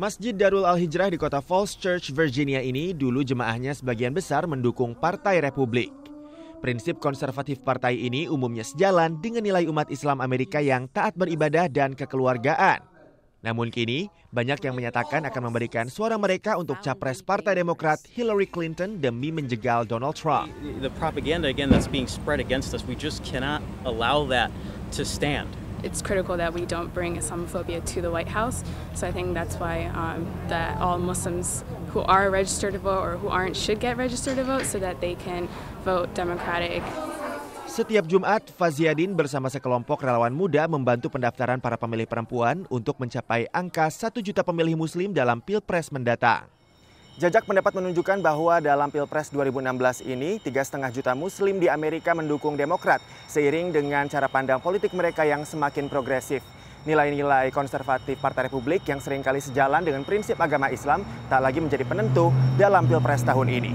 Masjid Darul Al-Hijrah di kota Falls Church, Virginia ini dulu jemaahnya sebagian besar mendukung Partai Republik. Prinsip konservatif partai ini umumnya sejalan dengan nilai umat Islam Amerika yang taat beribadah dan kekeluargaan. Namun kini, banyak yang menyatakan akan memberikan suara mereka untuk capres Partai Demokrat Hillary Clinton demi menjegal Donald Trump. The propaganda again that's being spread against us, we just cannot allow that to stand it's critical that we don't bring Islamophobia to the White House. So I think that's why um, that all Muslims who are registered to vote or who aren't should get registered to vote so that they can vote Democratic. Setiap Jumat, Faziadin bersama sekelompok relawan muda membantu pendaftaran para pemilih perempuan untuk mencapai angka 1 juta pemilih muslim dalam Pilpres mendatang. Jajak pendapat menunjukkan bahwa dalam Pilpres 2016 ini, tiga setengah juta Muslim di Amerika mendukung Demokrat seiring dengan cara pandang politik mereka yang semakin progresif. Nilai-nilai konservatif Partai Republik yang seringkali sejalan dengan prinsip agama Islam tak lagi menjadi penentu dalam Pilpres tahun ini.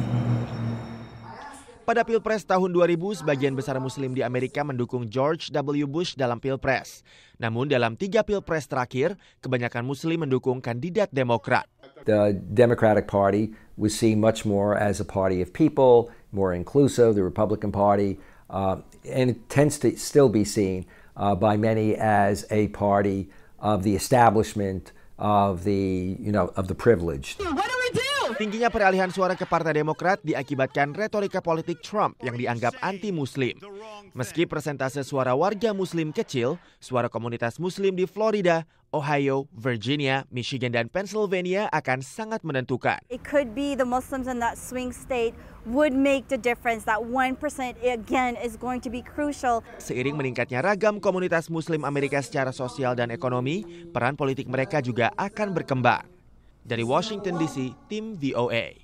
Pada Pilpres tahun 2000, sebagian besar Muslim di Amerika mendukung George W. Bush dalam Pilpres. Namun dalam tiga Pilpres terakhir, kebanyakan Muslim mendukung kandidat Demokrat. The Democratic Party was seen much more as a party of people, more inclusive, the Republican Party, uh, and it tends to still be seen uh, by many as a party of the establishment, of the, you know, of the privileged. Tingginya peralihan suara ke Partai Demokrat diakibatkan retorika politik Trump yang dianggap anti-Muslim. Meski persentase suara warga muslim kecil, suara komunitas muslim di Florida, Ohio, Virginia, Michigan dan Pennsylvania akan sangat menentukan. It could be the Muslims in that swing state would make the difference. That 1% again is going to be crucial. Seiring meningkatnya ragam komunitas muslim Amerika secara sosial dan ekonomi, peran politik mereka juga akan berkembang. Dari Washington DC, tim VOA.